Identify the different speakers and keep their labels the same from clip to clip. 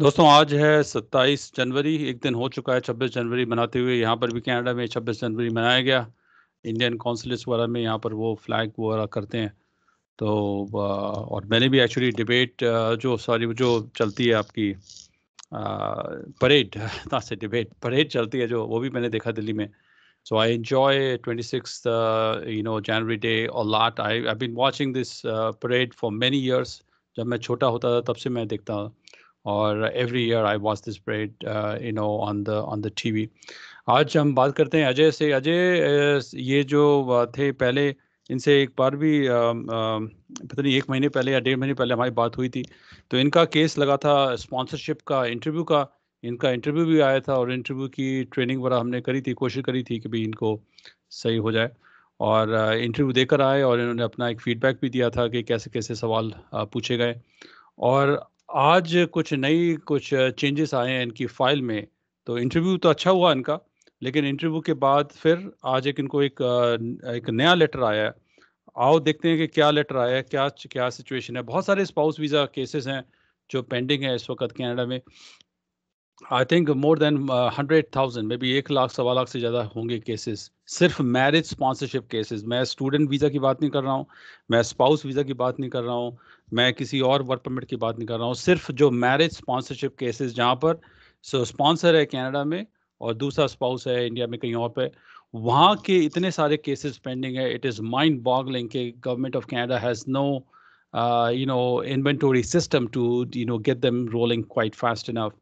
Speaker 1: दोस्तों आज है 27 जनवरी एक दिन हो चुका है 26 जनवरी मनाते हुए यहाँ पर भी कनाडा में 26 जनवरी मनाया गया इंडियन कौंसलेट्स वगैरह में यहाँ पर वो फ्लैग वगैरह करते हैं तो और मैंने भी एक्चुअली डिबेट जो सॉरी जो चलती है आपकी परेड ना से डिबेट परेड चलती है जो वो भी मैंने देखा दिल्ली में so I enjoy twenty you know January day और lot I I been watching this parade for parade years जब मैं छोटा होता था तब से मैं देखता हूँ और every year I watch this parade you know on the on the TV आज हम बात करते हैं अजय से अजय uh, ये जो uh, थे पहले इनसे एक बार भी um, um, पता नहीं एक महीने पहले या डेढ़ महीने पहले हमारी बात हुई थी तो इनका केस लगा था स्पॉन्सरशिप का इंटरव्यू का इनका इंटरव्यू भी आया था और इंटरव्यू की ट्रेनिंग वगैरह हमने करी थी कोशिश करी थी कि भाई इनको सही हो जाए और इंटरव्यू uh, देकर आए और इन्होंने अपना एक फीडबैक भी दिया था कि कैसे कैसे सवाल पूछे गए और आज कुछ नई कुछ चेंजेस आए हैं इनकी फाइल में तो इंटरव्यू तो अच्छा हुआ इनका लेकिन इंटरव्यू के बाद फिर आज एक इनको एक एक नया लेटर आया है आओ देखते हैं कि क्या लेटर आया है क्या क्या सिचुएशन है बहुत सारे स्पाउस वीज़ा केसेस हैं जो पेंडिंग है इस वक्त कनाडा में I think more than hundred thousand maybe एक लाख सवा लाख से ज़्यादा होंगे केसेस सिर्फ मैरिज स्पॉन्सरशिप केसेस मैं स्टूडेंट वीज़ा की बात नहीं कर रहा हूँ मैं स्पाउस वीज़ा की बात नहीं कर रहा हूँ मैं किसी और वर्क परमिट की बात नहीं कर रहा हूँ सिर्फ जो मैरिज स्पॉन्सरशिप केसेस जहाँ पर सो स्पॉन्सर है कनाडा में और दूसरा स्पाउस है इंडिया में कहीं और पे वहाँ के इतने सारे केसेस पेंडिंग है इट इज़ माइंड बॉगलिंग के government of Canada has no you know inventory system to you know get them rolling quite fast enough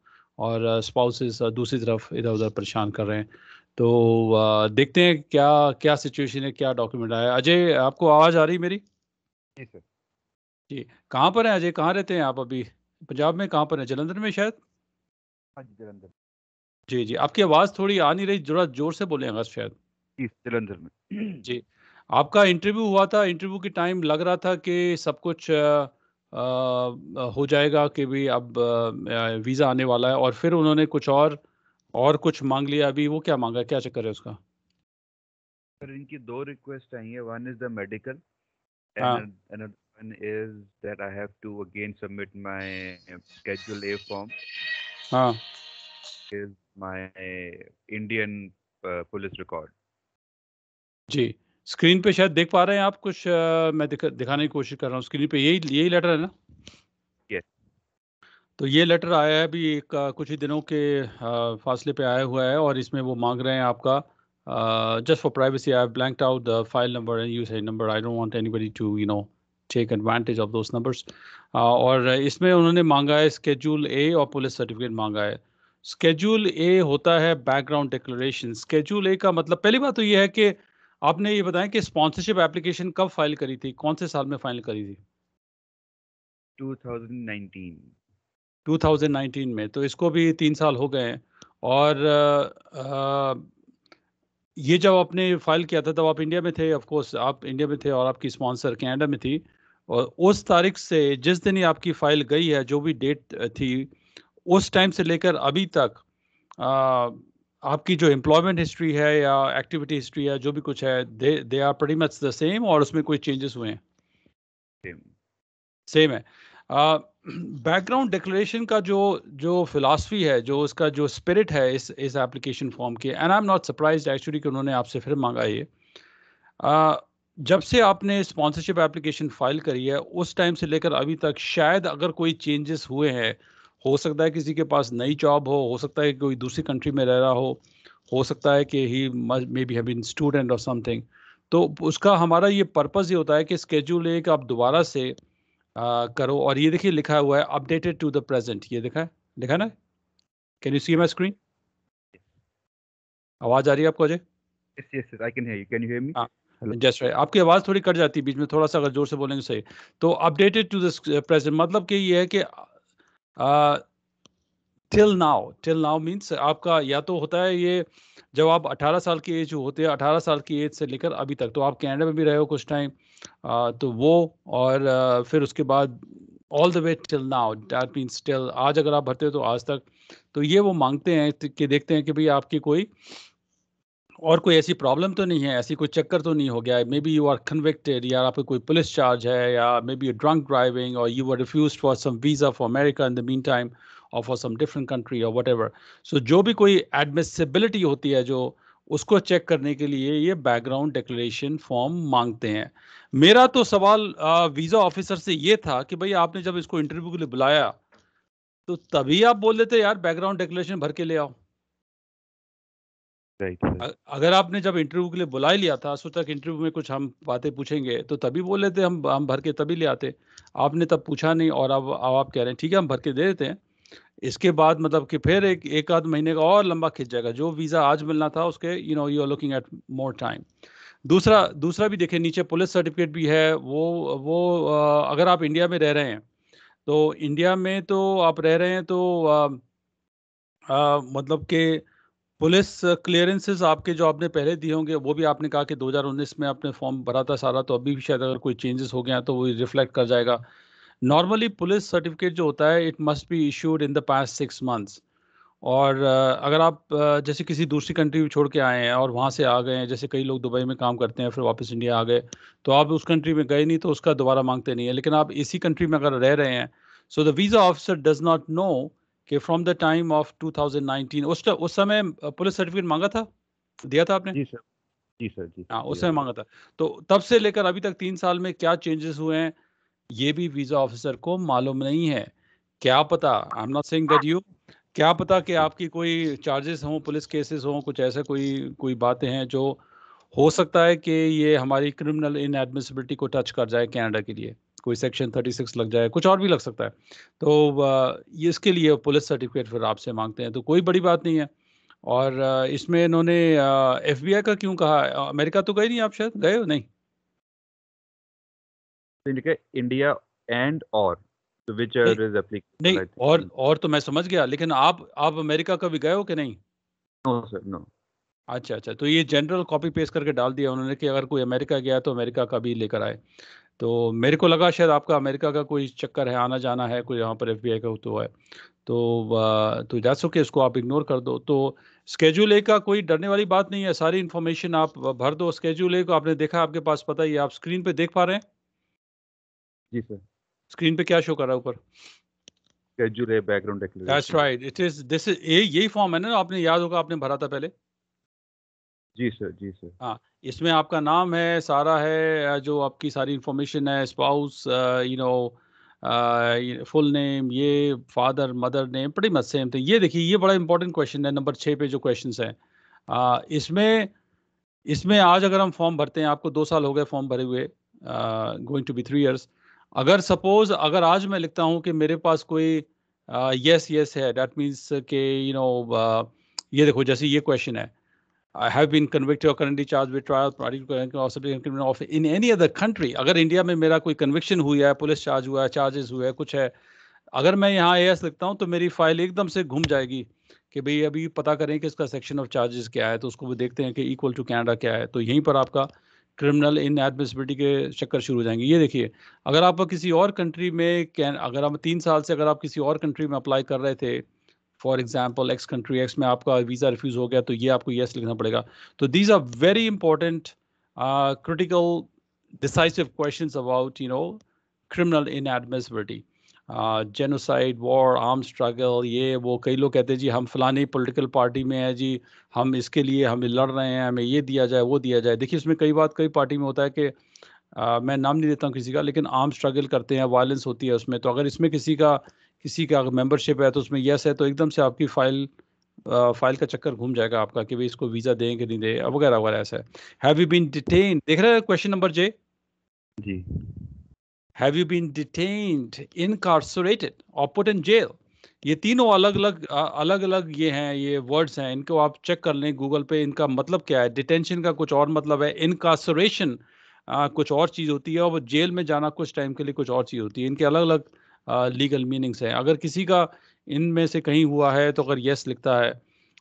Speaker 1: और स्पाउसेस uh, uh, दूसरी तरफ इधर उधर परेशान कर रहे हैं तो uh, देखते हैं क्या क्या सिचुएशन है क्या डॉक्यूमेंट आया अजय आपको आवाज़ आ रही मेरी जी सर जी, कहाँ पर हैं अजय? कहाँ रहते हैं आप अभी? पंजाब में कहाँ पर हैं? जलंधर में शायद? हाँ जी, जलंधर। जी, जी, आपकी आवाज़ थोड़ी आ नहीं रही, ज़रा ज़ोर से बोले अगर शायद। जी, जलंधर में। जी, आपका इंटरव्यू हुआ था, इंटरव्यू के टाइम लग रहा था कि सब कुछ आ, आ, हो जाएगा कि भी अब आ, वीज़ा आने वाला है और फिर उन्होंने कुछ और और कुछ मांग लिया अभी वो क्या मांगा क्या चक्कर है उसका?
Speaker 2: सर, इनकी दो रिक्वेस्ट आई है one is the medical happen is that I have to again submit my Schedule A form. Huh. हाँ। is my Indian uh, police record.
Speaker 1: जी स्क्रीन पे शायद देख पा रहे हैं आप कुछ uh, मैं दिखा, दिखाने की कोशिश कर रहा हूँ स्क्रीन पे यही यही लेटर है ना yes. तो ये लेटर आया है अभी एक uh, कुछ ही दिनों के आ, uh, फासले पे आया हुआ है और इसमें वो मांग रहे हैं आपका just for privacy I blank out the file number and use number I don't want anybody to you know take advantage of those numbers और इसमें उन्होंने मांगा है स्केड्यूल ए और पुलिस सर्टिफिकेट मांगा है स्केड्यूल ए होता है बैकग्राउंड डिक्लेरेशन स्केड्यूल ए का मतलब पहली बात तो ये है कि आपने ये बताया कि स्पॉन्सरशिप एप्लीकेशन कब फाइल करी थी कौन से साल में फाइल करी थी
Speaker 2: 2019
Speaker 1: 2019 में तो इसको भी तीन साल हो गए हैं और आ, ये जब आपने फाइल किया था तब आप इंडिया में थे ऑफ कोर्स आप इंडिया में थे और आपकी स्पॉन्सर कनाडा में थी और उस तारीख से जिस दिन ही आपकी फाइल गई है जो भी डेट थी उस टाइम से लेकर अभी तक आ, आपकी जो एम्प्लॉयमेंट हिस्ट्री है या एक्टिविटी हिस्ट्री है जो भी कुछ है they they are pretty much the same और उसमें कोई चेंजेस हुए
Speaker 2: हैं
Speaker 1: सेम है बैकग्राउंड डिक्लेरेशन का जो जो फिलासफी है जो उसका जो स्पिरिट है इस इस एप्लीकेशन फॉर्म के and I am not surprise actually कि उन्होंने आपसे फिर मांगा ये uh, जब से आपने स्पॉन्सरशिप एप्लीकेशन फाइल करी है उस टाइम से लेकर अभी तक शायद अगर कोई चेंजेस हुए हैं हो सकता है किसी के पास नई जॉब हो हो सकता है कि कोई दूसरी कंट्री में रह रहा हो हो सकता है कि he may be have been student और समथिंग तो उसका हमारा ये पर्पज़ ये होता है कि स्केड्यूल एक आप दोबारा से करो और ये देखिए लिखा हुआ है अपडेटेड टू द प्रेजेंट ये देखा है देखा ना can you see my screen आवाज आ रही है आपको Ajay yes, yes, I can hear you. Can you hear me? हाँ जस्ट राइट आपकी आवाज़ थोड़ी कट जाती है बीच में थोड़ा सा अगर जोर से बोलेंगे सही तो अपडेटेड टू द प्रेजेंट मतलब कि ये है कि till now till now means आपका या तो होता है ये जब आप 18 साल की एज होते हैं 18 साल की एज से लेकर अभी तक तो आप कनाडा में भी रहे हो कुछ टाइम Uh, तो वो और uh, फिर उसके बाद all the way till now that means till आज अगर आप भरते हो तो आज तक तो ये वो मांगते हैं कि देखते हैं कि भाई आपकी कोई और कोई ऐसी प्रॉब्लम तो नहीं है ऐसी कोई चक्कर तो नहीं हो गया maybe you are convicted या आपको कोई पुलिस चार्ज है या maybe you drunk driving और you are refuse for some visa for America in the mean time और फॉर सम डिफरेंट कंट्री और वट एवर सो जो भी कोई एडमिसिबिलिटी होती है जो उसको चेक करने के लिए ये बैकग्राउंड डिक्लेशन फॉर्म मांगते हैं मेरा तो सवाल वीजा ऑफिसर से ये था कि भाई आपने जब इसको इंटरव्यू के लिए बुलाया तो तभी आप बोल देते यार बैकग्राउंड डिक्लेरेशन भर के ले आओ राइट अगर आपने जब इंटरव्यू के लिए बुला लिया था सो तो तक इंटरव्यू में कुछ हम बातें पूछेंगे तो तभी बोल लेते हम हम भर के तभी ले आते आपने तब पूछा नहीं और अब अब आप कह रहे हैं ठीक है हम भर के दे देते हैं इसके बाद मतलब कि फिर एक एक आध महीने का और लंबा खिंच जाएगा जो वीज़ा आज मिलना था उसके you know you are looking at more time दूसरा दूसरा भी देखें नीचे पुलिस सर्टिफिकेट भी है वो वो अगर आप इंडिया में रह रहे हैं तो इंडिया में तो आप रह रहे हैं तो आ, आ, मतलब के पुलिस क्लियरेंसेस आपके जो आपने पहले दिए होंगे वो भी आपने कहा कि 2019 में आपने फॉर्म भरा था सारा तो अभी भी शायद अगर कोई चेंजेस हो गया तो वो रिफ्लेक्ट कर जाएगा नॉर्मली पुलिस सर्टिफिकेट जो होता है it must be issued in the past six months और अगर आप जैसे किसी दूसरी कंट्री छोड़ के आए हैं और वहाँ से आ गए हैं जैसे कई लोग दुबई में काम करते हैं फिर वापस इंडिया आ गए तो आप उस कंट्री में गए नहीं तो उसका दोबारा मांगते नहीं है लेकिन आप इसी कंट्री में अगर रह रहे हैं so the visa officer does not know कि फ्रॉम द टाइम ऑफ 2019 उस उस समय पुलिस सर्टिफिकेट मांगा था दिया था आपने जी सर जी सर जी हाँ उस समय मांगा था तो तब से लेकर अभी तक तीन साल में क्या चेंजेस हुए हैं ये भी वीज़ा ऑफिसर को मालूम नहीं है क्या पता I am not saying that you क्या पता कि आपकी कोई चार्जेस हों पुलिस केसेस हों कुछ ऐसा कोई कोई बातें हैं जो हो सकता है कि ये हमारी क्रिमिनल इन इनएडमिसिबिलिटी को टच कर जाए कनाडा के लिए कोई सेक्शन 36 लग जाए कुछ और भी लग सकता है तो ये इसके लिए पुलिस सर्टिफिकेट फिर आपसे मांगते हैं तो कोई बड़ी बात नहीं है और इसमें इन्होंने एफ का क्यों कहा अमेरिका तो गए नहीं आप शायद गए हो नहीं इंडिया एंड और तो विच एवर इज एप्लीकेबल नहीं और और तो मैं समझ गया लेकिन आप आप अमेरिका कभी गए हो कि नहीं
Speaker 2: नो सर नो
Speaker 1: अच्छा अच्छा तो ये जनरल कॉपी पेस्ट करके डाल दिया उन्होंने कि अगर कोई अमेरिका गया तो अमेरिका का भी लेकर आए तो मेरे को लगा शायद आपका अमेरिका का कोई चक्कर है आना जाना है कोई यहाँ पर एफ का तो है तो तो जा सके इसको आप इग्नोर कर दो तो स्केजूल ए का कोई डरने वाली बात नहीं है सारी इन्फॉर्मेशन आप भर दो स्केजूल ए को आपने देखा आपके पास पता ही आप स्क्रीन पे देख पा रहे हैं जी सर स्क्रीन पे क्या शो कर रहा है
Speaker 2: ऊपर है background that's
Speaker 1: right it is this is यही फॉर्म है ना आपने याद होगा आपने भरा था पहले जी सर जी सर हाँ इसमें आपका नाम है सारा है जो आपकी सारी इंफॉर्मेशन है spouse you know full name ये फादर मदर नेम बड़ी मत सेम थे ये देखिए ये बड़ा इंपॉर्टेंट क्वेश्चन है नंबर छः पे जो क्वेश्चन uh, इसमें इसमें आज अगर हम फॉर्म भरते हैं आपको दो साल हो गए फॉर्म भरे हुए going to be three years अगर सपोज अगर आज मैं लिखता हूँ कि मेरे पास कोई यस यस है डैट मीन्स के यू नो ये देखो जैसे ये क्वेश्चन है आई हैव अदर कंट्री अगर इंडिया में मेरा कोई कन्विक्शन हुआ है पुलिस चार्ज हुआ है चार्जेस हुआ है कुछ है अगर मैं यहाँ एस लिखता हूँ तो मेरी फाइल एकदम से घूम जाएगी कि भाई अभी पता करें कि इसका सेक्शन ऑफ चार्जेस क्या है तो उसको भी देखते हैं कि इक्वल टू कैनेडा क्या है तो यहीं पर आपका क्रिमिनल इन एडमिनिस्ट्रेटिव के चक्कर शुरू हो जाएंगे ये देखिए अगर आप किसी और कंट्री में कैन अगर आप तीन साल से अगर आप किसी और कंट्री में अप्लाई कर रहे थे for example X country X में आपका वीज़ा रिफ्यूज़ हो गया तो ये आपको येस लिखना पड़ेगा तो these are very important critical decisive question about you know criminal in administrative genocide war arm struggle ये वो कई लोग कहते हैं जी हम फलानी पॉलिटिकल पार्टी में हैं जी हम इसके लिए हम लड़ रहे हैं हमें ये दिया जाए वो दिया जाए देखिए इसमें कई बात कई पार्टी में होता है कि आ, मैं नाम नहीं देता हूँ किसी का लेकिन आर्म स्ट्रगल करते हैं वायलेंस होती है उसमें तो अगर इसमें किसी का किसी का मेंबरशिप है तो उसमें यस है तो एकदम से आपकी फाइल फाइल का चक्कर घूम जाएगा आपका कि भाई इसको वीज़ा दें कि नहीं दें वगैरह वगैरह ऐसा है हैव यू बीन डिटेन देख रहे हैं question number J G have you been detained incarcerated or put in jail ये तीनों अलग अलग अलग अलग ये हैं ये वर्ड्स हैं इनको आप चेक कर लें गूगल पे इनका मतलब क्या है डिटेंशन का कुछ और मतलब है इनकारसोरेशन कुछ और चीज़ होती है और जेल में जाना कुछ टाइम के लिए कुछ और चीज़ होती है इनके अलग अलग लीगल मीनिंग्स हैं अगर किसी का इनमें से कहीं हुआ है तो अगर यस लिखता है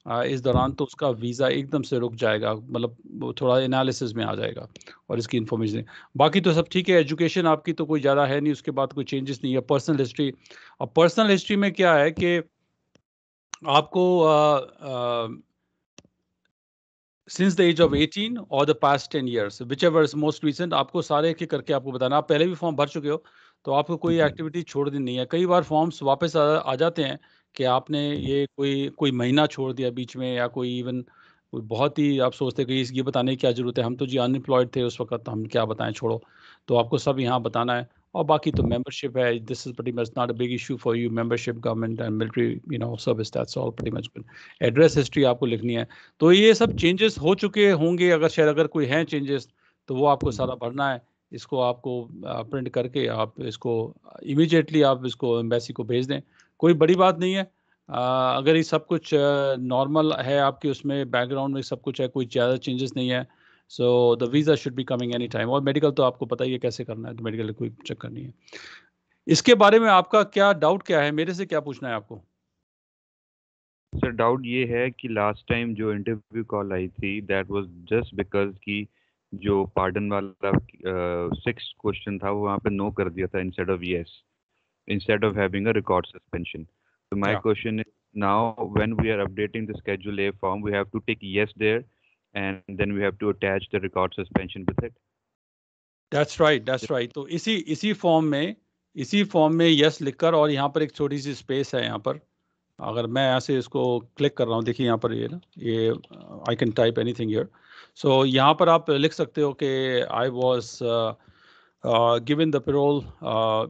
Speaker 1: इस दौरान तो उसका वीज़ा एकदम से रुक जाएगा मतलब थोड़ा एनालिसिस में आ जाएगा और इसकी इन्फॉर्मेशन बाकी तो सब ठीक है एजुकेशन आपकी तो कोई ज़्यादा है नहीं उसके बाद कोई चेंजेस नहीं है पर्सनल हिस्ट्री अब पर्सनल हिस्ट्री में क्या है कि आपको since the age of eighteen or the past ten years whichever is most recent आपको सारे के करके आपको बताना आप पहले भी फॉर्म भर चुके हो तो आपको कोई एक्टिविटी छोड़ देनी है कई बार फॉर्म्स वापस आ, आ जाते हैं कि आपने ये कोई कोई महीना छोड़ दिया बीच में या कोई इवन कोई बहुत ही आप सोचते कि ये बताने की क्या ज़रूरत है हम तो जी अनएम्प्लॉयड थे उस वक्त हम क्या बताएं छोड़ो तो आपको सब यहाँ बताना है और बाकी तो मेंबरशिप है this is pretty much not a big issue for you membership government and military you know service that's all pretty much good address history आपको लिखनी है तो ये सब चेंजेस हो चुके होंगे अगर शायद अगर कोई हैं चेंजेस तो वो आपको सारा भरना है इसको आपको प्रिंट करके आप इसको इमिजिएटली आप इसको एम्बेसी को भेज दें कोई बड़ी बात नहीं है आ, अगर ये सब कुछ नॉर्मल है आपके उसमें बैकग्राउंड में सब कुछ है कोई ज़्यादा चेंजेस नहीं है so the visa should be coming any time और मेडिकल तो आपको पता ही है कैसे करना है तो मेडिकल कोई चक्कर नहीं है इसके बारे में आपका क्या डाउट क्या है मेरे से क्या पूछना है आपको सर डाउट ये है कि लास्ट टाइम जो
Speaker 2: इंटरव्यू कॉल आई थी दैट वाज जस्ट बिकॉज कि जो पार्डन वाला सिक्स uh, क्वेश्चन था वो वहाँ पे नो कर दिया था instead of yes instead of having a record suspension. So my yeah. question is now when we are updating the Schedule A form, we have to take yes there, and then we have to attach the record suspension with it.
Speaker 1: That's right, that's right. So, is he is he form form is he form और yes liquor or छोटी सी space है यहाँ पर अगर मैं ऐसे इसको click कर रहा हूँ देखिए यहाँ पर ये ना ये I can type anything here so यहाँ पर आप लिख सकते हो कि I was given the parole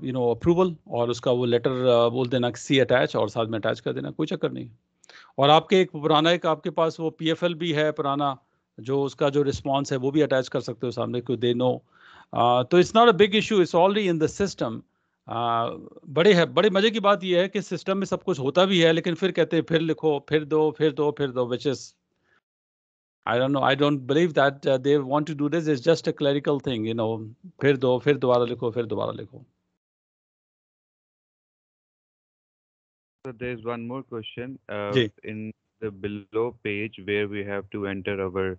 Speaker 1: you know approval और उसका वो लेटर uh, बोल देना सी अटैच और साथ में अटैच कर देना कोई चक्कर नहीं और आपके एक पुराना एक आपके पास वो पी भी है पुराना जो उसका जो रिस्पॉन्स है वो भी अटैच कर सकते हो सामने को दे नो तो it's not a big issue it's already in the system बड़े है बड़े मज़े की बात यह है कि सिस्टम में सब कुछ होता भी है लेकिन फिर कहते हैं फिर लिखो फिर दो फिर दो फिर दो which is I don't know. I don't believe that uh, they want to do this. It's just a clerical thing, you know. फिर do, फिर dobara likho, फिर dobara likho.
Speaker 2: So there's one more question uh, in the below page where we have to enter our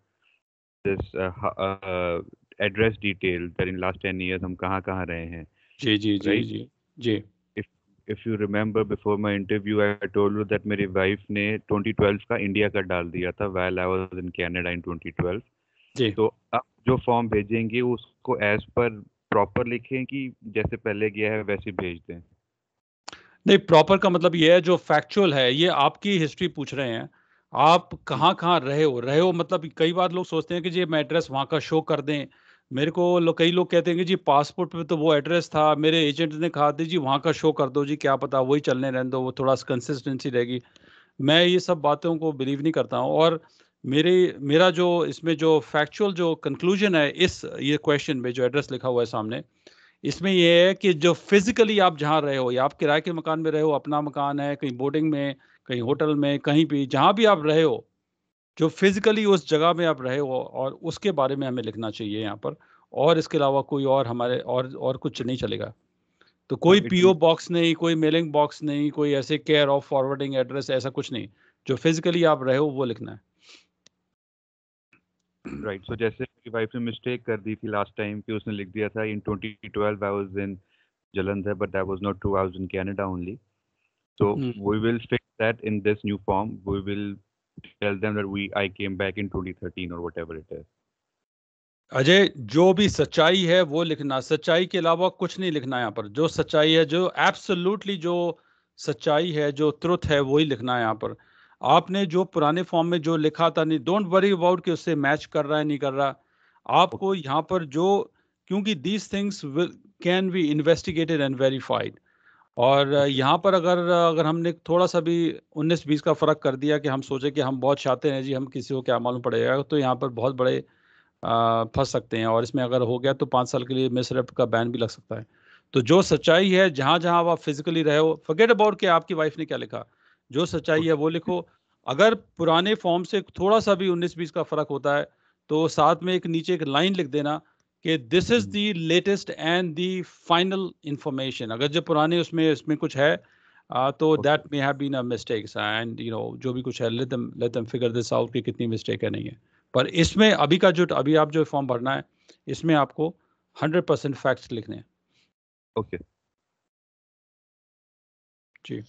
Speaker 2: this uh, uh address detail that in last 10 years we have been if you remember before my interview I told you that मेरी wife ने 2012 का India का डाल दिया था well I was in Canada in 2012 जी तो आप जो फॉर्म भेजेंगे उसको एज पर प्रॉपर लिखें कि जैसे पहले गया है वैसे भेज दें
Speaker 1: नहीं प्रॉपर का मतलब ये है जो फैक्चुअल है ये आपकी हिस्ट्री पूछ रहे हैं आप कहाँ कहाँ रहे हो रहे हो मतलब कई बार लोग सोचते हैं कि जी मैं एड्रेस वहाँ का शो कर दें मेरे को लो, कई लोग कहते हैं कि जी पासपोर्ट पे तो वो एड्रेस था मेरे एजेंट ने कहा था जी वहाँ का शो कर दो जी क्या पता वही चलने रहने दो वो थोड़ा सा कंसिस्टेंसी रहेगी मैं ये सब बातों को बिलीव नहीं करता हूँ और मेरे मेरा जो इसमें जो फैक्चुअल जो कंक्लूजन है इस ये क्वेश्चन में जो एड्रेस लिखा हुआ है सामने इसमें यह है कि जो फिजिकली आप जहाँ रहे हो या आप किराए के मकान में रहे हो अपना मकान है कहीं बोर्डिंग में कहीं होटल में कहीं भी जहाँ भी आप रहे हो जो फिजिकली उस जगह में आप रहे हो और उसके बारे में हमें लिखना चाहिए यहाँ पर और इसके अलावा कोई और हमारे और और कुछ नहीं चलेगा तो कोई पीओ हाँ, बॉक्स नहीं कोई मेलिंग बॉक्स नहीं कोई ऐसे केयर ऑफ फॉरवर्डिंग एड्रेस ऐसा कुछ नहीं जो फिजिकली आप रहे हो वो लिखना है
Speaker 2: राइट सो जैसे मेरी वाइफ ने मिस्टेक कर दी थी लास्ट टाइम कि उसने लिख दिया था in 2012 I was in Jalandhar but that was not true I was in Canada only so we will fix that in this new form we will tell them that we I came back in 2013 or whatever it is.
Speaker 1: Ajay जो भी सच्चाई है वो लिखना सच्चाई के अलावा कुछ नहीं लिखना यहाँ पर जो सच्चाई है जो एब्सोल्युटली जो सच्चाई है जो त्रुथ है वही लिखना है यहाँ पर आपने जो पुराने फॉर्म में जो लिखा था नहीं डोंट वरी अबाउट कि उससे मैच कर रहा है नहीं कर रहा आपको यहाँ पर जो क्योंकि these things can be investigated and verified और यहाँ पर अगर अगर हमने थोड़ा सा भी 19-20 का फ़र्क कर दिया कि हम सोचे कि हम बहुत चाहते हैं जी हम किसी को क्या मालूम पड़ेगा तो यहाँ पर बहुत बड़े फंस सकते हैं और इसमें अगर हो गया तो पाँच साल के लिए मिसरेप का बैन भी लग सकता है तो जो सच्चाई है जहाँ जहाँ आप फिजिकली रहे हो फगेट अबाउट कि आपकी वाइफ ने क्या लिखा जो सच्चाई है वो लिखो अगर पुराने फॉर्म से थोड़ा सा भी उन्नीस बीस का फ़र्क होता है तो साथ में एक नीचे एक लाइन लिख देना कि this is the latest and the final information अगर जो पुराने उसमें इसमें कुछ है आ, तो that may have been a mistakes and you know जो भी कुछ है let them let them figure this out कि कितनी मिस्टेक है नहीं है पर इसमें अभी का जो अभी आप जो फॉर्म भरना है इसमें आपको हंड्रेड परसेंट फैक्ट्स लिखने हैं ओके okay. जी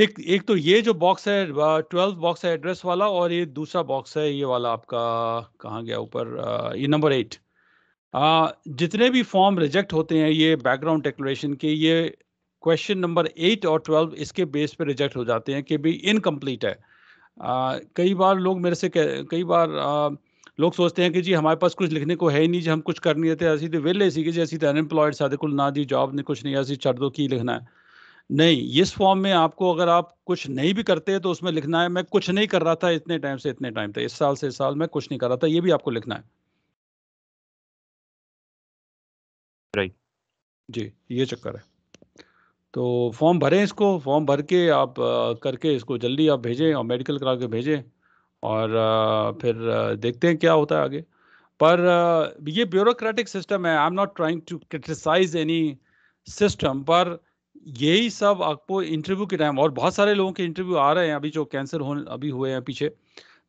Speaker 1: एक एक तो ये जो बॉक्स है ट्वेल्थ बॉक्स है एड्रेस वाला और ये दूसरा बॉक्स है ये वाला आपका कहाँ गया ऊपर ये नंबर एट जितने भी फॉर्म रिजेक्ट होते हैं ये बैकग्राउंड डिक्लेरेशन के ये क्वेश्चन नंबर एट और ट्वेल्व इसके बेस पे रिजेक्ट हो जाते हैं कि भी इनकम्प्लीट है आ, कई बार लोग मेरे से कई बार आ, लोग सोचते हैं कि जी हमारे पास कुछ लिखने को है ही नहीं जी हम कुछ कर नहीं देते ऐसी तो वेले सी कि जी ऐसी तो अनएम्प्लॉयड साधे कुल ना दी जॉब ने कुछ नहीं ऐसी चढ़ दो की लिखना है नहीं इस फॉर्म में आपको अगर आप कुछ नहीं भी करते तो उसमें लिखना है मैं कुछ नहीं कर रहा था इतने टाइम से इतने टाइम तक इस साल से इस साल मैं कुछ नहीं कर रहा था ये भी आपको लिखना है राइट जी ये चक्कर है तो फॉर्म भरें इसको फॉर्म भर के आप करके इसको जल्दी आप भेजें और मेडिकल करा के भेजें और फिर देखते हैं क्या होता है आगे पर ये ब्यूरोक्रेटिक सिस्टम है I am not trying to criticise any system पर यही सब आपको इंटरव्यू के टाइम और बहुत सारे लोगों के इंटरव्यू आ रहे हैं अभी जो कैंसर होने अभी हुए हैं पीछे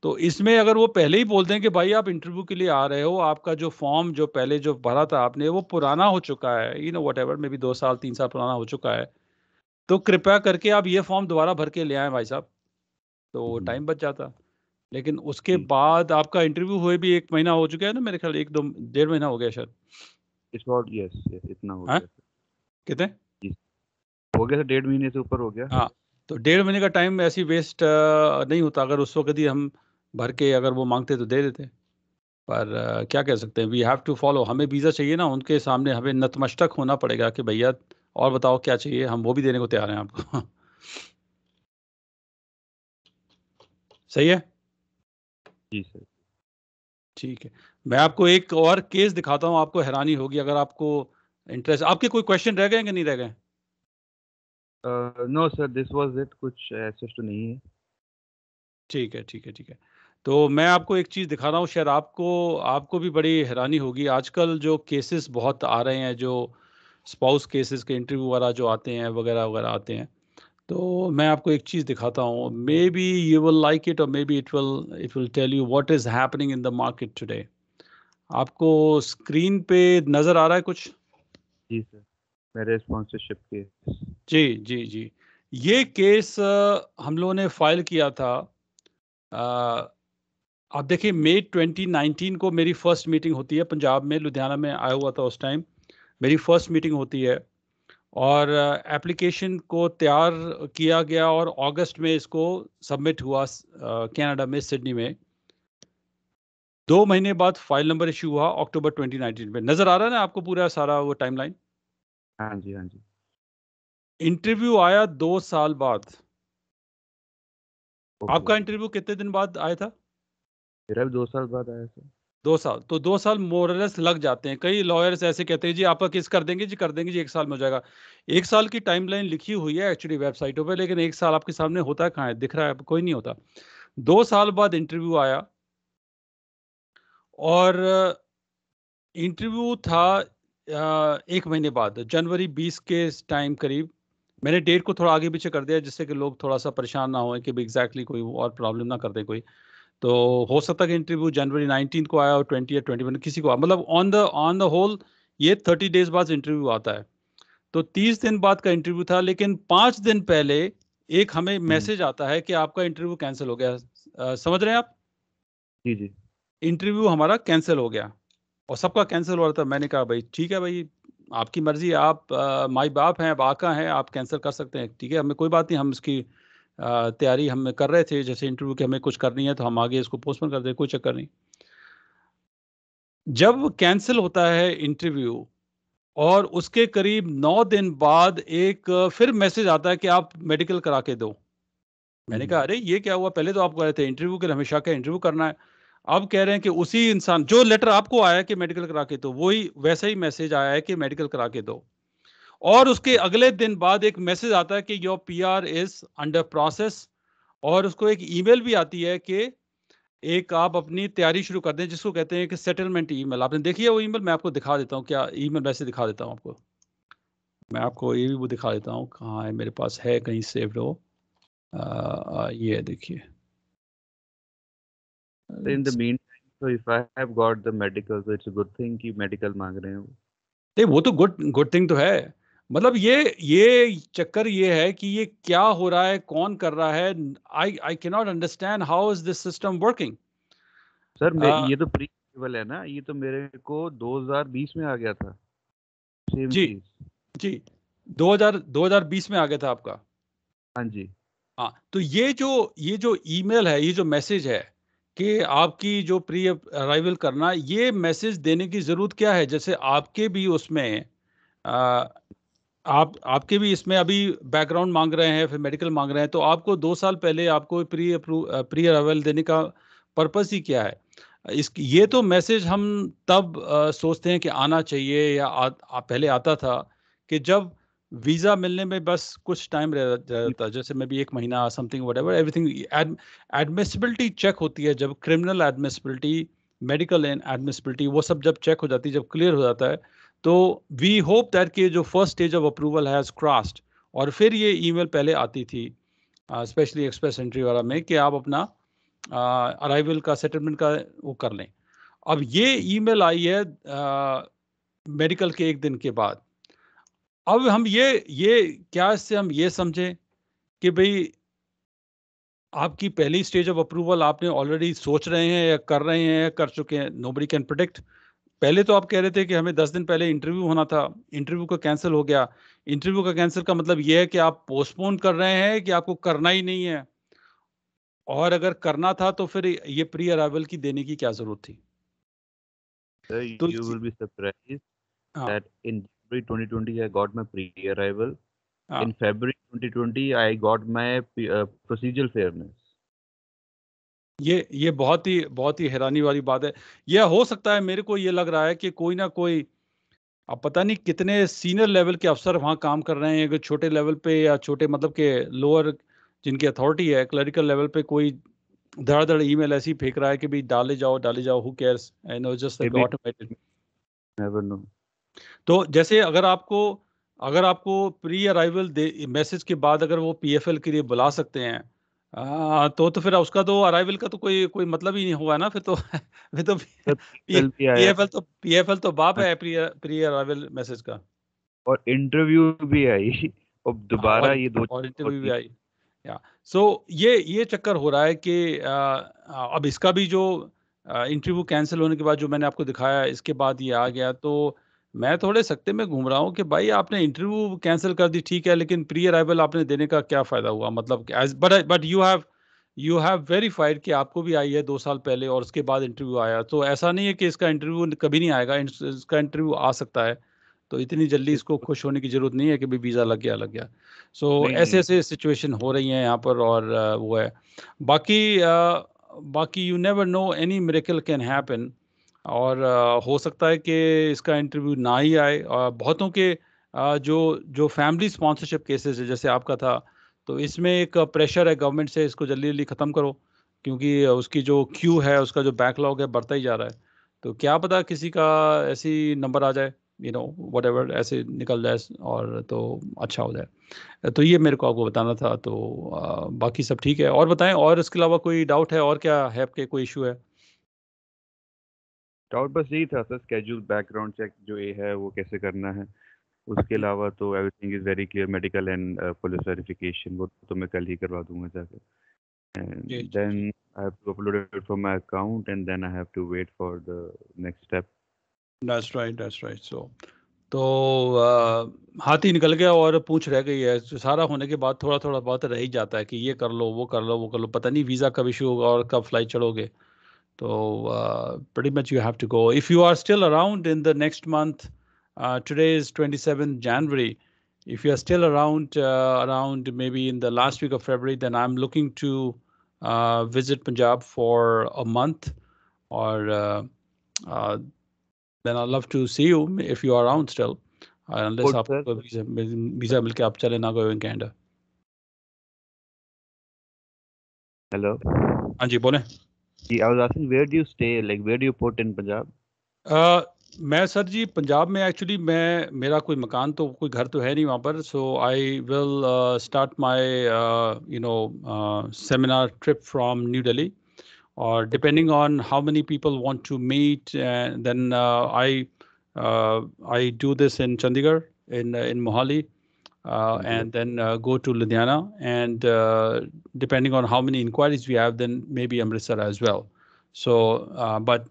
Speaker 1: तो इसमें अगर वो पहले ही बोल दें कि भाई आप इंटरव्यू के लिए आ रहे हो आपका जो फॉर्म जो पहले जो भरा था आपने वो पुराना हो चुका है you know whatever may be दो साल तीन साल पुराना हो चुका है तो कृपया करके आप ये फॉर्म दोबारा भर के ले आए भाई साहब तो टाइम हम्म। बच जाता लेकिन उसके हम्म। बाद आपका इंटरव्यू हुए भी एक महीना हो चुका है ना मेरे ख्याल एक दो डेढ़ महीना हो गया शायद इट्स नॉट यस इतना हो हाँ? गया कितने हो गया डेढ़ महीने से ऊपर हो गया हाँ तो डेढ़ महीने का टाइम ऐसी वेस्ट नहीं होता अगर उस वक्त ही हम भर के अगर वो मांगते तो दे देते पर क्या कह सकते हैं वी हैव टू फॉलो हमें वीज़ा चाहिए ना उनके सामने हमें नतमस्तक होना पड़ेगा कि भैया और बताओ क्या चाहिए हम वो भी देने को तैयार हैं आपको सही है जी सर ठीक है मैं आपको एक और केस दिखाता हूँ आपको हैरानी होगी अगर आपको इंटरेस्ट आपके कोई क्वेश्चन रह गए कि नहीं रह गए no sir this was it कुछ ऐसे तो नहीं है ठीक है ठीक है ठीक है तो मैं आपको एक चीज़ दिखा रहा हूँ शायद आपको आपको भी बड़ी हैरानी होगी आजकल जो केसेस बहुत आ रहे हैं जो स्पाउस केसेस के इंटरव्यू वगैरह जो आते हैं वगैरह वगैरह आते हैं तो मैं आपको एक चीज़ दिखाता हूँ maybe you will like it और maybe it will it will tell you what is happening in the market today आपको स्क्रीन पे नज़र आ रहा है कुछ जी सर मेरे स्पॉन्सरशिप के जी जी जी ये केस हम लोगों ने फाइल किया था आप देखिए मई 2019 को मेरी फर्स्ट मीटिंग होती है पंजाब में लुधियाना में आया हुआ था उस टाइम मेरी फर्स्ट मीटिंग होती है और एप्लीकेशन को तैयार किया गया और अगस्त में इसको सबमिट हुआ कनाडा में सिडनी में दो महीने बाद फाइल नंबर इशू हुआ अक्टूबर 2019 में नज़र आ रहा है ना आपको पूरा सारा वो टाइमलाइन हाँ जी हाँ जी इंटरव्यू आया दो साल बाद आपका इंटरव्यू कितने दिन बाद आया था मेरा भी दो साल बाद आया था दो साल तो दो साल मोरलेस लग जाते हैं कई लॉयर्स ऐसे कहते हैं जी आपका किस कर देंगे जी कर देंगे जी एक साल में हो जाएगा एक साल की टाइमलाइन लिखी हुई है एक्चुअली वेबसाइटों पे लेकिन एक साल आपके सामने होता है कहाँ है दिख रहा है कोई नहीं होता दो साल बाद इंटरव्यू आया और इंटरव्यू था एक महीने बाद जनवरी 20 के टाइम करीब मैंने डेट को थोड़ा आगे पीछे कर दिया जिससे कि लोग थोड़ा सा परेशान ना होए कि एग्जैक्टली कोई और प्रॉब्लम ना कर दे कोई तो हो सकता है कि इंटरव्यू जनवरी नाइनटीन को आया और ट्वेंटी या ट्वेंटी वन किसी को आया मतलब on the on the whole ये थर्टी डेज बाद इंटरव्यू आता है तो तीस दिन बाद का इंटरव्यू था लेकिन पाँच दिन पहले एक हमें मैसेज आता है कि आपका इंटरव्यू कैंसिल हो गया आ, समझ रहे हैं आप जी जी इंटरव्यू हमारा कैंसिल हो गया और सबका कैंसिल हो रहा था मैंने कहा भाई ठीक है भाई आपकी मर्जी आप आ, माई बाप हैं आप आका हैं आप कैंसिल कर सकते हैं ठीक है हमें कोई बात नहीं हम इसकी तैयारी हम कर रहे थे जैसे इंटरव्यू की हमें कुछ करनी है तो हम आगे इसको पोस्टपोन कर दें कोई चक्कर नहीं जब कैंसिल होता है इंटरव्यू और उसके करीब नौ दिन बाद एक फिर मैसेज आता है कि आप मेडिकल करा के दो मैंने कहा हम्म। अरे ये क्या हुआ पहले तो आप कह रहे थे इंटरव्यू के लिए हमेशा का इंटरव्यू करना है अब कह रहे हैं कि उसी इंसान जो लेटर आपको आया कि मेडिकल करा के दो तो, वही वैसा ही मैसेज आया है कि मेडिकल करा के दो और उसके अगले दिन बाद एक मैसेज आता है कि your P R is under process और उसको एक ईमेल भी आती है कि एक आप अपनी तैयारी शुरू कर दें जिसको कहते हैं कि सेटलमेंट ईमेल आपने देखी है वो ईमेल मैं आपको दिखा देता हूँ क्या ईमेल वैसे दिखा देता हूँ आपको मैं आपको ये भी वो दिखा देता हूँ कहाँ है मेरे पास है कहीं सेव्ड हो आ, ये देखिए in the
Speaker 2: the so if I have got the medical so it's a good thing कि मेडिकल
Speaker 1: मांग रहे हो नहीं वो तो गुड गुड थिंग तो है मतलब ये ये चक्कर ये है कि ये क्या हो रहा है कौन कर रहा है I I can not understand how is this system working
Speaker 2: sir uh, ये तो
Speaker 1: प्री लेवल है ना ये तो मेरे को 2020 में आ गया था सेम जी चीज. जी 2000 2020 में आ गया था आपका हाँ जी हाँ तो ये जो ये जो ईमेल है ये जो मैसेज है कि आपकी जो प्री अराइवल करना ये मैसेज देने की ज़रूरत क्या है जैसे आपके भी उसमें आप आपके भी इसमें अभी बैकग्राउंड मांग रहे हैं फिर मेडिकल मांग रहे हैं तो आपको दो साल पहले आपको प्री प्री अराइवल देने का पर्पस ही क्या है इस ये तो मैसेज हम तब आ, सोचते हैं कि आना चाहिए या आ, आ, पहले आता था कि जब वीज़ा मिलने में बस कुछ टाइम रह जाता जैसे मे बी एक महीना something whatever everything admissibility check होती है जब criminal admissibility medical and admissibility वो सब जब चेक हो जाती है जब क्लियर हो जाता है तो वी होप दैट कि जो first stage of approval has crossed और फिर ये ईमेल पहले आती थी स्पेशली एक्सप्रेस एंट्री वाला में कि आप अपना अराइवल का सेटलमेंट का वो कर लें अब ये ईमेल आई है मेडिकल के एक दिन के बाद अब हम ये ये क्या इससे हम ये समझें कि भाई आपकी पहली स्टेज ऑफ अप्रूवल आपने ऑलरेडी सोच रहे हैं या कर रहे हैं या कर चुके हैं नोबडी बडी कैन प्रोडिक्ट पहले तो आप कह रहे थे कि हमें दस दिन पहले इंटरव्यू होना था इंटरव्यू का कैंसिल हो गया इंटरव्यू का कैंसिल का मतलब यह है कि आप पोस्टपोन कर रहे हैं कि आपको करना ही नहीं है और अगर करना था तो फिर ये प्री अराइवल की देने की क्या जरूरत थी
Speaker 2: तो February 2020, I got my pre-arrival. Ah. In February
Speaker 1: 2020, I got my uh, procedural fairness. ये ये बहुत ही बहुत ही हैरानी वाली बात है ये हो सकता है मेरे को ये लग रहा है कि कोई ना कोई अब पता नहीं कितने सीनियर लेवल के अफसर वहाँ काम कर रहे हैं अगर छोटे लेवल पे या छोटे मतलब के लोअर जिनकी अथॉरिटी है क्लरिकल लेवल पे कोई धड़ धड़ ई ऐसी फेंक रहा है कि भाई डाले जाओ डाले जाओ who cares I know just like never know तो जैसे अगर आपको अगर आपको प्री अराइवल मैसेज के बाद अगर वो पीएफएल के लिए बुला सकते हैं आ, तो तो फिर उसका तो अराइवल का तो कोई कोई मतलब ही नहीं होगा ना तो, फिर तो फिर तो पीएफएल तो पीएफएल तो बाप है प्री प्री अराइवल मैसेज का
Speaker 2: और इंटरव्यू भी आई अब दोबारा ये दो और इंटरव्यू भी आई
Speaker 1: या सो ये ये चक्कर हो रहा है कि अब इसका भी जो इंटरव्यू कैंसिल होने के बाद जो मैंने आपको दिखाया इसके बाद ये आ गया तो मैं थोड़े सकते में घूम रहा हूँ कि भाई आपने इंटरव्यू कैंसिल कर दी ठीक है लेकिन प्री अराइवल आपने देने का क्या फ़ायदा हुआ मतलब but but you have you have verified कि आपको भी आई है दो साल पहले और उसके बाद इंटरव्यू आया तो ऐसा नहीं है कि इसका इंटरव्यू कभी नहीं आएगा इसका इंटरव्यू आ सकता है तो इतनी जल्दी इसको खुश होने की ज़रूरत नहीं है कि भाई वीज़ा लग गया लग गया सो so, ऐसे ऐसे सिचुएशन हो रही हैं यहाँ पर और वो है बाकी बाकी you never know any miracle can happen और हो सकता है कि इसका इंटरव्यू ना ही आए और बहुतों के जो जो फैमिली स्पॉन्सरशिप केसेस है जैसे आपका था तो इसमें एक प्रेशर है गवर्नमेंट से इसको जल्दी जल्दी ख़त्म करो क्योंकि उसकी जो क्यू है उसका जो बैकलॉग है बढ़ता ही जा रहा है तो क्या पता किसी का ऐसी नंबर आ जाए यू नो वट एवर ऐसे निकल जाए और तो अच्छा हो जाए तो ये मेरे को आपको बताना था तो आ, बाकी सब ठीक है और बताएं और इसके अलावा कोई डाउट है और क्या है आपके कोई इशू है
Speaker 2: डाउट बस यही था सर स्केड्यूल बैकग्राउंड चेक जो ये है वो कैसे करना है उसके हम्म। अलावा तो everything is very clear medical and police verification वो तो मैं कल ही करवा दूंगा जाकर and then I have to upload it from my account and then I have to wait for the next step that's right that's
Speaker 1: right so तो आ, uh, हाथी निकल गया और पूछ रह गई है तो सारा होने के बाद थोड़ा थोड़ा बात रह ही जाता है कि ये कर लो वो कर लो वो कर लो पता नहीं वीज़ा कब इशू होगा और कब फ्लाइट चढ़ोगे So uh, pretty much you have to go. If you are still around in the next month, uh, today is 27th January. If you are still around, uh, around maybe in the last week of February, then I'm looking to uh, visit Punjab for a month, or uh, uh, then I'd love to see you if you are around still. unless you have visa visa, visa, you ना गए इन Canada.
Speaker 2: Hello. हाँ
Speaker 1: जी I was asking where do you stay? Like where do you put in Punjab? Uh, मैं sir जी पंजाब में actually मैं मेरा कोई मकान तो कोई घर तो है नहीं वहाँ पर so I will start my you know seminar trip from new Delhi और depending on how many people want to meet then I I do this in Chandigarh in in Mohali uh, and then uh, go to Ludhiana. And uh, depending on how many inquiries we have, then maybe Amritsar as well. So, uh, but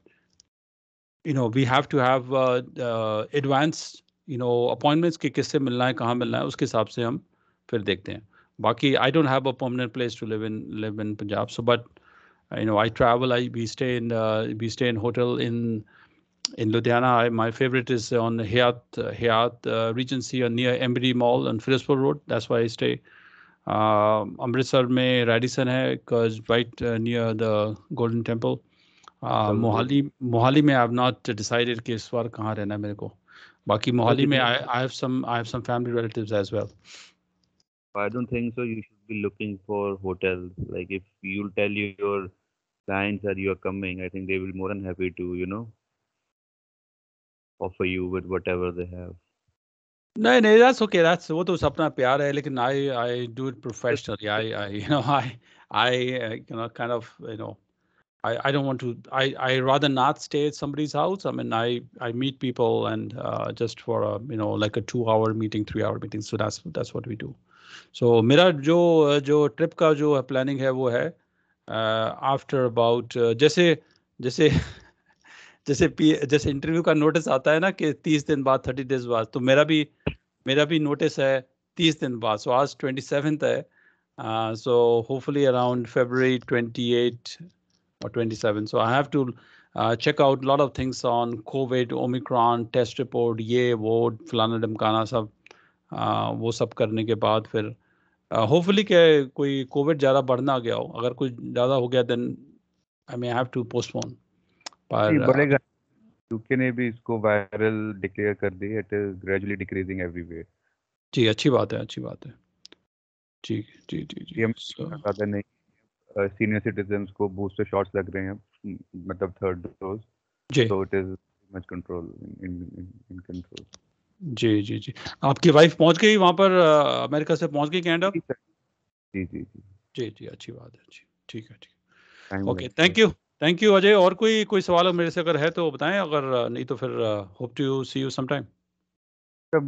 Speaker 1: you know, we have to have uh, advanced, you know, appointments कि किससे मिलना है कहाँ मिलना है उसके हिसाब से हम फिर देखते हैं. बाकी I don't have a permanent place to live in live in Punjab. So, but you know, I travel. I we stay in uh, we stay in hotel in in Ludhiana. I, my favorite is on Hyatt uh, Hayat uh, Regency or near MBD Mall on Firozpur Road. That's why I stay. Uh, Amritsar mein Radisson hai because right uh, near the Golden Temple. Uh, Mohali Mohali mein I have not decided कि इस rehna mere ko. है Mohali को. I Mohali have some I have some family relatives as well.
Speaker 2: I don't think so. You should be looking for hotels. Like if you tell your clients that you are coming, I think they will be more than happy to you know offer you with whatever they have
Speaker 1: No, no, that's okay. That's. वो तो अपना प्यार है लेकिन I I do I professionally I I I know I I you know kind of I, I don't want to I, I rather not stay at somebody's house. I mean I, I meet people and uh, just for a you know like a two hour meeting, three hour meeting. So that's that's what we do. So मेरा जो uh, जो trip का जो planning है वो है uh, after about uh, जैसे जैसे जैसे पी जैसे इंटरव्यू का नोटिस आता है ना कि तीस दिन बाद थर्टी डेज बाद तो मेरा भी मेरा भी नोटिस है तीस दिन बाद सो आज ट्वेंटी सेवन्थ है so hopefully around February twenty eight और twenty seven so I have to check out lot of things on COVID Omicron test report ये वो फलाना डमकाना सब वो सब करने के बाद फिर होपफुली क्या कोई कोविड ज़्यादा बढ़ना गया हो अगर कुछ ज़्यादा हो गया then I may have to postpone
Speaker 2: पर बढ़ेगा यूके uh, ने भी इसको वायरल डिक्लेयर कर it is gradually decreasing everywhere
Speaker 1: जी अच्छी बात है अच्छी बात
Speaker 2: है जी जी जी हम ज्यादा नहीं सीनियर uh, को बूस्टर शॉट्स लग रहे हैं mm, मतलब थर्ड डोज जी so it is much control in in
Speaker 1: control जी जी जी आपकी वाइफ पहुंच गई वहां पर अमेरिका uh, से पहुंच गई कनाडा जी जी जी जी जी अच्छी बात है जी ठीक है ठीक okay thank you thank you Ajay और कोई कोई सवाल मेरे से अगर है तो बताएं अगर नहीं तो फिर hope to you see you some time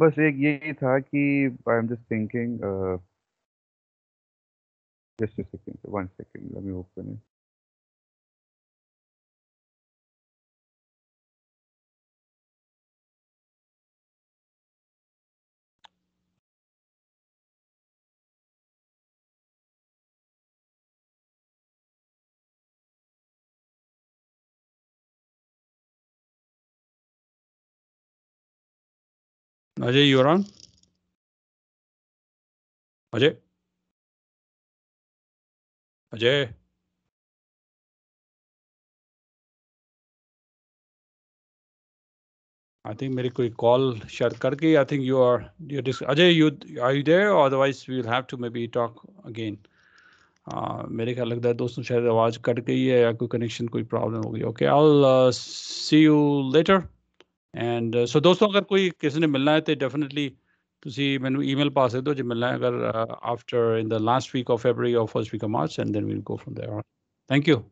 Speaker 2: बस एक यही था कि I am just thinking just a second one second let me open it Ajay, you're on? Ajay? Ajay? I think मेरे
Speaker 1: कोई call share करके I think you are you Ajay you are you there or otherwise we will have to maybe talk again. Uh, मेरे ख्याल लगता है दोस्तों शायद आवाज़ कट गई है या कोई कनेक्शन कोई प्रॉब्लम हो गई okay I will see you later and so ਦੋਸਤੋ ਅਗਰ ਕੋਈ ਕਿਸੇ ਨੇ ਮਿਲਣਾ ਹੈ ਤੇ ਡੈਫੀਨਿਟਲੀ ਤੁਸੀਂ ਮੈਨੂੰ ਈਮੇਲ ਪਾ ਸਕਦੇ ਹੋ ਜੇ ਮਿਲਣਾ ਹੈ ਅਗਰ after in the last week of February or first week of March and then we'll go from thank you